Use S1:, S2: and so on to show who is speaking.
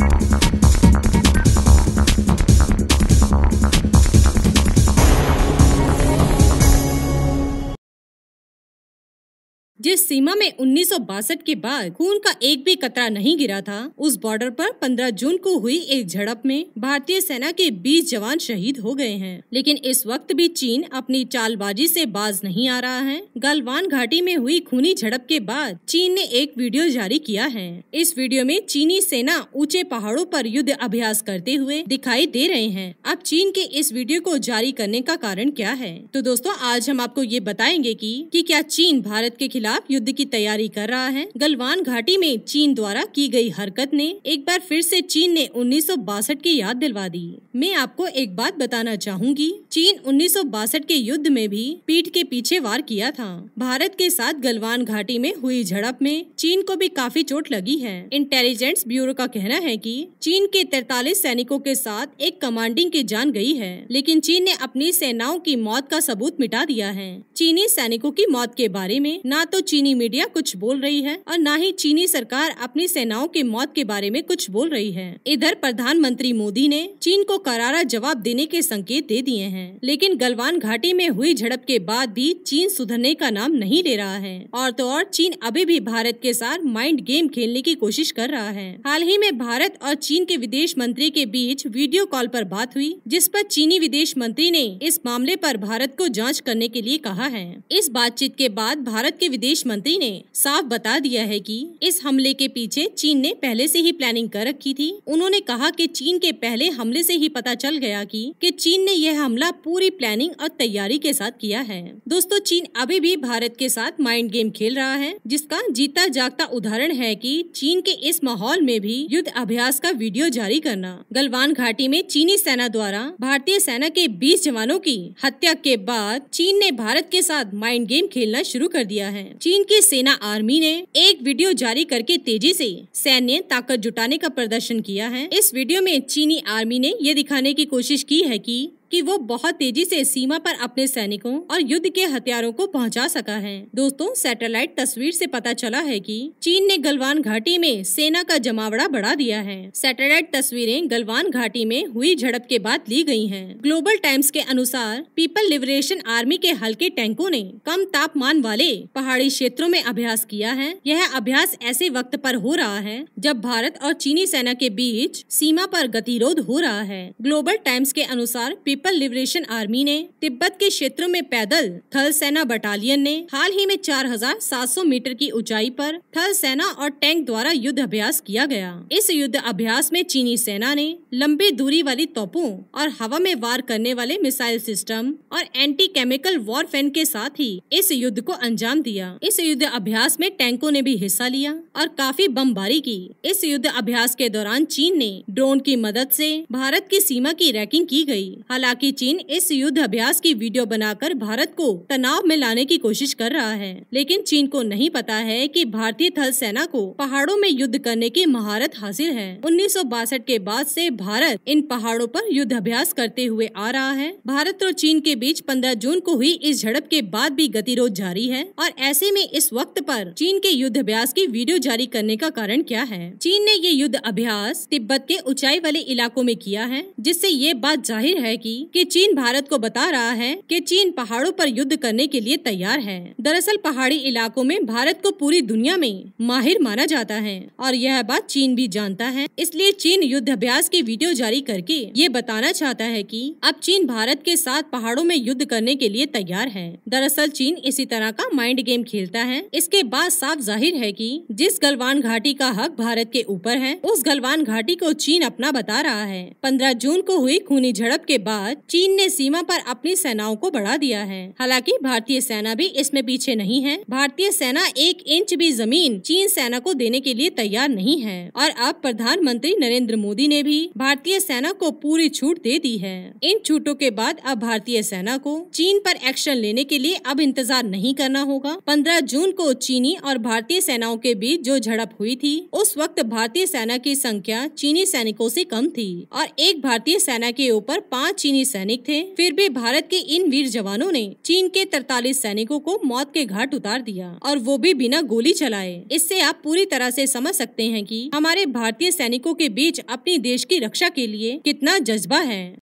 S1: Thank you. जिस सीमा में उन्नीस के बाद खून का एक भी कतरा नहीं गिरा था उस बॉर्डर पर 15 जून को हुई एक झड़प में भारतीय सेना के 20 जवान शहीद हो गए हैं लेकिन इस वक्त भी चीन अपनी चालबाजी से बाज नहीं आ रहा है गलवान घाटी में हुई खूनी झड़प के बाद चीन ने एक वीडियो जारी किया है इस वीडियो में चीनी सेना ऊंचे पहाड़ों पर युद्ध अभ्यास करते हुए दिखाई दे रहे हैं अब चीन के इस वीडियो को जारी करने का कारण क्या है तो दोस्तों आज हम आपको ये बताएंगे की की क्या चीन भारत के खिलाफ खिलाफ युद्ध की तैयारी कर रहा है गलवान घाटी में चीन द्वारा की गई हरकत ने एक बार फिर से चीन ने उन्नीस की याद दिलवा दी मैं आपको एक बात बताना चाहूंगी चीन उन्नीस के युद्ध में भी पीठ के पीछे वार किया था भारत के साथ गलवान घाटी में हुई झड़प में चीन को भी काफी चोट लगी है इंटेलिजेंस ब्यूरो का कहना है कि चीन के तैतालीस सैनिकों के साथ एक कमांडिंग की जान गई है लेकिन चीन ने अपनी सेनाओं की मौत का सबूत मिटा दिया है चीनी सैनिकों की मौत के बारे में न तो चीनी मीडिया कुछ बोल रही है और न ही चीनी सरकार अपनी सेनाओं के मौत के बारे में कुछ बोल रही है इधर प्रधानमंत्री मोदी ने चीन को करारा जवाब देने के संकेत दे दिए हैं लेकिन गलवान घाटी में हुई झड़प के बाद भी चीन सुधरने का नाम नहीं ले रहा है और तो और चीन अभी भी भारत के साथ माइंड गेम खेलने की कोशिश कर रहा है हाल ही में भारत और चीन के विदेश मंत्री के बीच वीडियो कॉल पर बात हुई जिस पर चीनी विदेश मंत्री ने इस मामले पर भारत को जांच करने के लिए कहा है इस बातचीत के बाद भारत के विदेश मंत्री ने साफ बता दिया है कि इस हमले के पीछे चीन ने पहले से ही प्लानिंग कर रखी थी उन्होंने कहा कि चीन के पहले हमले से ही पता चल गया कि, कि चीन ने यह हमला पूरी प्लानिंग और तैयारी के साथ किया है दोस्तों चीन अभी भी भारत के साथ माइंड गेम खेल रहा है जिसका जीता जागता उदाहरण है की चीन के इस माहौल में भी युद्ध अभ्यास का वीडियो जारी करना गलवान घाटी में चीनी सेना द्वारा भारतीय सेना के बीस जवानों की हत्या के बाद चीन ने भारत के साथ माइंड गेम खेलना शुरू कर दिया है हैं चीन की सेना आर्मी ने एक वीडियो जारी करके तेजी से सैन्य ताकत जुटाने का प्रदर्शन किया है इस वीडियो में चीनी आर्मी ने ये दिखाने की कोशिश की है कि कि वो बहुत तेजी से सीमा पर अपने सैनिकों और युद्ध के हथियारों को पहुंचा सका है दोस्तों सैटेलाइट तस्वीर से पता चला है कि चीन ने गलवान घाटी में सेना का जमावड़ा बढ़ा दिया है सैटेलाइट तस्वीरें गलवान घाटी में हुई झड़प के बाद ली गई हैं। ग्लोबल टाइम्स के अनुसार पीपल लिबरेशन आर्मी के हल्के टैंकों ने कम तापमान वाले पहाड़ी क्षेत्रों में अभ्यास किया है यह अभ्यास ऐसे वक्त पर हो रहा है जब भारत और चीनी सेना के बीच सीमा पर गतिरोध हो रहा है ग्लोबल टाइम्स के अनुसार पीपल लिबरेशन आर्मी ने तिब्बत के क्षेत्रों में पैदल थल सेना बटालियन ने हाल ही में 4,700 मीटर की ऊंचाई पर थल सेना और टैंक द्वारा युद्ध अभ्यास किया गया इस युद्ध अभ्यास में चीनी सेना ने लंबी दूरी वाली तोपों और हवा में वार करने वाले मिसाइल सिस्टम और एंटी केमिकल वॉरफेन के साथ ही इस युद्ध को अंजाम दिया इस युद्ध अभ्यास में टैंकों ने भी हिस्सा लिया और काफी बमबारी की इस युद्ध अभ्यास के दौरान चीन ने ड्रोन की मदद से भारत की सीमा की रैकिंग की गई हालांकि हालांकि चीन इस युद्ध अभ्यास की वीडियो बनाकर भारत को तनाव में लाने की कोशिश कर रहा है लेकिन चीन को नहीं पता है कि भारतीय थल सेना को पहाड़ों में युद्ध करने की महारत हासिल है उन्नीस के बाद से भारत इन पहाड़ों पर युद्ध अभ्यास करते हुए आ रहा है भारत और चीन के बीच 15 जून को हुई इस झड़प के बाद भी गतिरोध जारी है और ऐसे में इस वक्त पर चीन के युद्ध अभ्यास की वीडियो जारी करने का कारण क्या है चीन ने ये युद्ध अभ्यास तिब्बत के ऊंचाई वाले इलाकों में किया है जिससे ये बात जाहिर है कि कि चीन भारत को बता रहा है कि चीन पहाड़ों पर युद्ध करने के लिए तैयार है दरअसल पहाड़ी इलाकों में भारत को पूरी दुनिया में माहिर माना जाता है और यह बात चीन भी जानता है इसलिए चीन युद्ध अभ्यास की वीडियो जारी करके ये बताना चाहता है की अब चीन भारत के साथ पहाड़ों में युद्ध करने के लिए तैयार है दरअसल चीन इसी तरह का माइंड गेम खेलता है इसके बाद साफ जाहिर है की जिस गलवान घाटी का हक भारत के ऊपर है उस गलवान घाटी को चीन अपना बता रहा है पंद्रह जून को हुई खूनी झड़प के बाद बाद चीन ने सीमा पर अपनी सेनाओं को बढ़ा दिया है हालांकि भारतीय सेना भी इसमें पीछे नहीं है भारतीय सेना एक इंच भी जमीन चीन सेना को देने के लिए तैयार नहीं है और अब प्रधानमंत्री नरेंद्र मोदी ने भी भारतीय सेना को पूरी छूट दे दी है इन छूटों के बाद अब भारतीय सेना को चीन पर एक्शन लेने के लिए अब इंतजार नहीं करना होगा पंद्रह जून को चीनी और भारतीय सेनाओं के बीच जो झड़प हुई थी उस वक्त भारतीय सेना की संख्या चीनी सैनिकों से कम थी और एक भारतीय सेना के ऊपर पाँच चीनी सैनिक थे फिर भी भारत के इन वीर जवानों ने चीन के तरतालीस सैनिकों को मौत के घाट उतार दिया और वो भी बिना गोली चलाए इससे आप पूरी तरह से समझ सकते हैं कि हमारे भारतीय सैनिकों के बीच अपनी देश की रक्षा के लिए कितना जज्बा है